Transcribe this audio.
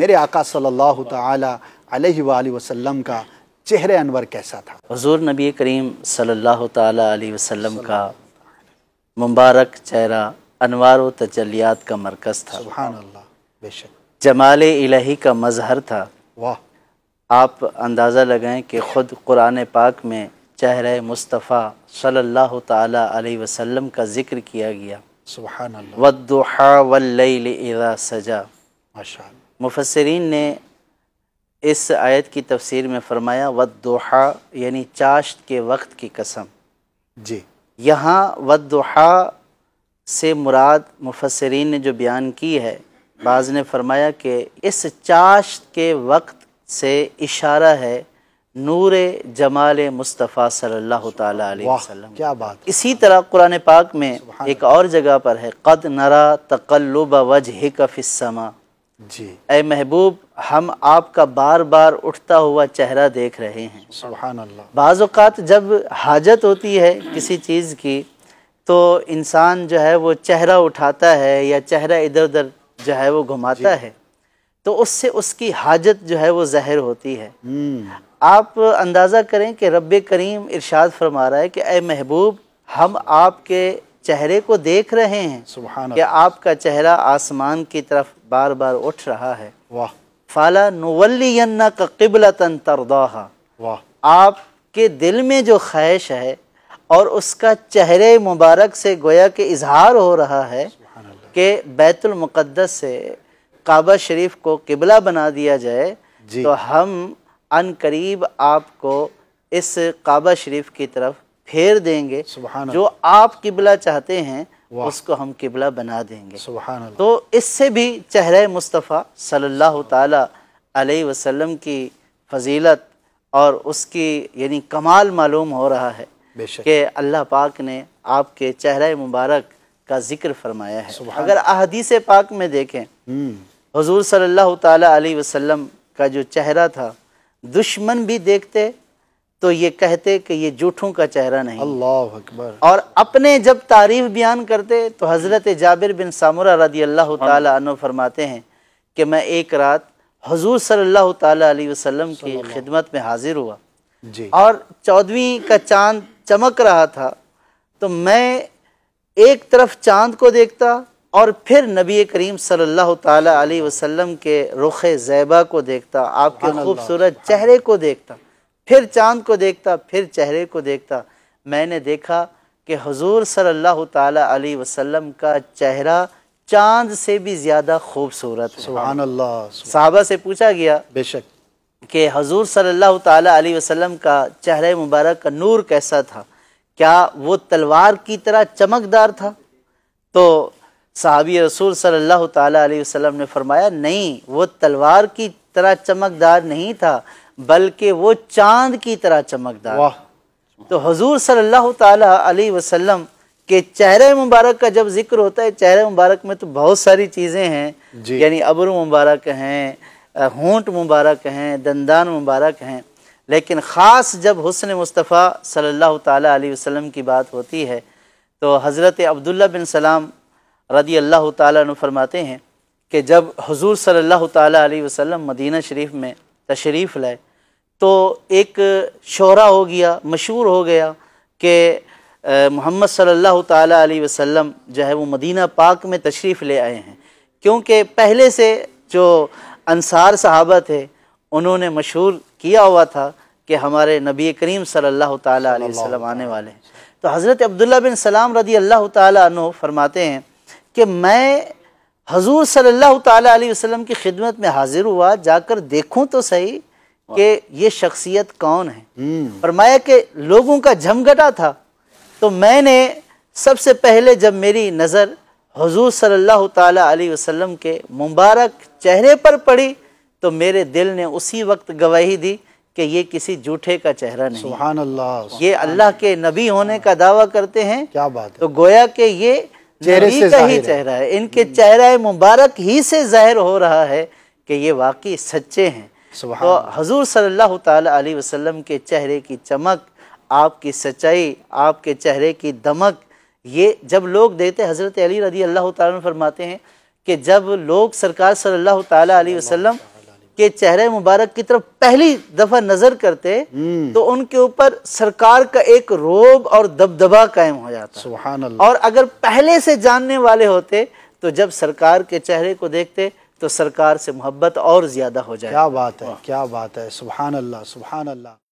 मेरे आका सल्लल्लाहु अलैहि वसल्लम का चेहरे अनवर कैसा था हजूर नबी करीम सल्लल्लाहु अलैहि वसल्लम का मुबारक चेहरा अनवार तजलियात का मरकज़ था सुबहानल्लाह बेशक जमाल इलाही का मजहर था वाह आप अंदाज़ा लगाएं कि ख़ुद कुरान पाक में चेहरे मुस्तफ़ा सल्लल्लाहु ताला अलैहि वसल्लम का जिक्र किया गया सुबहानल्लाह वद्दुहा वल्लैल इज़ा सजा माशा मुफसरीन ने इस आयत की तफसीर में फ़रमाया व दोहा यानी चाश्त के वक्त की कसम जी यहाँ दोहा से मुराद मुफसरीन ने जो बयान की है बाज़ ने फरमाया कि इस चाश्त के वक्त से इशारा है नूर जमाल मुस्तफ़ा सल्लल्लाहु अलैहि वसल्लम क्या बात इसी तरह कुरान पाक में एक और जगह पर है कद नरा तकल्लुब वजह कफ़िसमा जी ए महबूब हम आपका बार बार उठता हुआ चेहरा देख रहे हैं सुबहान अल्लाह जब हाजत होती है किसी चीज़ की तो इंसान जो है वो चेहरा उठाता है या चेहरा इधर उधर जो है वो घुमाता है तो उससे उसकी हाजत जो है वो जहर होती है हम्म। आप अंदाज़ा करें कि रब करीम इरशाद फरमा रहा है कि ए महबूब हम आपके चेहरे को देख रहे हैं कि आपका चेहरा आसमान की तरफ बार बार उठ रहा है वाह फाला नवल्लियन्ना का किबला तन वाह आपके दिल में जो ख्वाहिश है और उसका चेहरे मुबारक से गोया के इजहार हो रहा है कि बैतुल से काबा शरीफ को किबला बना दिया जाए तो हम अन करीब आपको इस काबा शरीफ की तरफ फेर देंगे जो आप किबला चाहते हैं उसको हम किबला बना देंगे तो इससे भी चेहरे मुस्तफ़ा सल्लल्लाहु अलैहि वसल्लम की फजीलत और उसकी यानी कमाल मालूम हो रहा है कि अल्लाह पाक ने आपके चेहरे मुबारक का जिक्र फरमाया है अगर अहदीस पाक में देखें हजूर हम्म। सल्लल्लाहु अलैहि वसल्लम का जो चेहरा था दुश्मन भी देखते तो ये कहते कि ये जूठों का चेहरा नहीं अल्लाह अकबर और अपने जब तारीफ बयान करते तो हज़रत जाबिर बिन सामुरा रदी अल्लाह हाँ। तु फरमाते हैं कि मैं एक रात हजूर सल्लल्लाहु अलैहि वसल्लम की खिदमत में हाजिर हुआ जी। और चौदहवीं का चांद चमक रहा था तो मैं एक तरफ चांद को देखता और फिर नबी करीम सल्लल्लाहु अलैहि वसल्लम के रुख जैबा को देखता आपके खूबसूरत चेहरे को देखता फिर चांद को देखता फिर चेहरे को देखता मैंने देखा कि हजूर सल्लल्लाहु अलैहि वसल्लम का चेहरा चांद से भी ज़्यादा खूबसूरत साहबा से पूछा गया बेशक कि हजूर सल्लल्लाहु अलैहि वसल्लम का चेहरे मुबारक का नूर कैसा था क्या वो तलवार की तरह चमकदार था तो साहबी रसूल सल्लल्लाहु अलैहि वसल्लम ने फरमाया नहीं वो तलवार की तरह चमकदार नहीं था बल्कि वो चांद की तरह चमकदार तो हजूर सल्लल्लाहु अलैहि वसल्लम के चेहरे मुबारक का जब जिक्र होता है चेहरे मुबारक में तो बहुत सारी चीज़ें हैं यानी अबर मुबारक हैं होंट मुबारक हैं दंदान मुबारक हैं लेकिन ख़ास जब हुसन मुस्तफ़ा सल्लल्लाहु अलैहि वसल्लम की बात होती है तो हज़रत अब्दुल्ला बिन सलाम रदी अल्लाह तु फरमाते हैं कि जब हजूर सल्लल्लाहु अलैहि वसल्लम मदीना शरीफ में तशरीफ़ लाए तो एक शोरा हो गया मशहूर हो गया कि मोहम्मद सल्लल्लाहु ताला अलैहि वसल्लम जो है वो मदीना पाक में तशरीफ़ ले आए हैं क्योंकि पहले से जो अनसार सहाबा थे उन्होंने मशहूर किया हुआ था कि हमारे नबी करीम सल्लल्लाहु ताला अलैहि वसल्लम आने वाले हैं तो हज़रत अब्दुल्ला बिन सलाम रदी अल्लाह तु फरमाते हैं कि मैं हजूर सल्लल्लाहु ताला अलैहि वसल्लम की खिदमत में हाज़िर हुआ जाकर देखूँ तो सही कि ये शख्सियत कौन है और मैं के लोगों का झमघटा था तो मैंने सबसे पहले जब मेरी नज़र हजूर सल्लल्लाहु अलैहि वसल्लम के मुबारक चेहरे पर पड़ी तो मेरे दिल ने उसी वक्त गवाही दी कि ये किसी झूठे का चेहरा नहीं सुबहान अल्लाह ये अल्लाह के नबी होने का दावा करते हैं क्या बात है? तो गोया कि ये चेहरे से का ही चेहरा है इनके हम्म। चेहरा मुबारक ही से जाहिर हो रहा है कि ये वाकई सच्चे हैं तो हजूर सल्लल्लाहु अलैहि वसल्लम के चेहरे की चमक आपकी सच्चाई आपके चेहरे की दमक ये जब लोग देखते हज़रत अली रदी अल्लाह ताला फरमाते हैं कि जब लोग सरकार सल्लल्लाहु अलैहि वसल्लम के चेहरे मुबारक की तरफ पहली दफ़ा नज़र करते हम्म। तो उनके ऊपर सरकार का एक रोब और दबदबा कायम हो जाता सुबह और अगर पहले से जानने वाले होते तो जब सरकार के चेहरे को देखते तो सरकार से मोहब्बत और ज़्यादा हो जाए क्या बात है क्या बात है सुबहानल्ला सुबहानल्ला सुबहान अल्लाह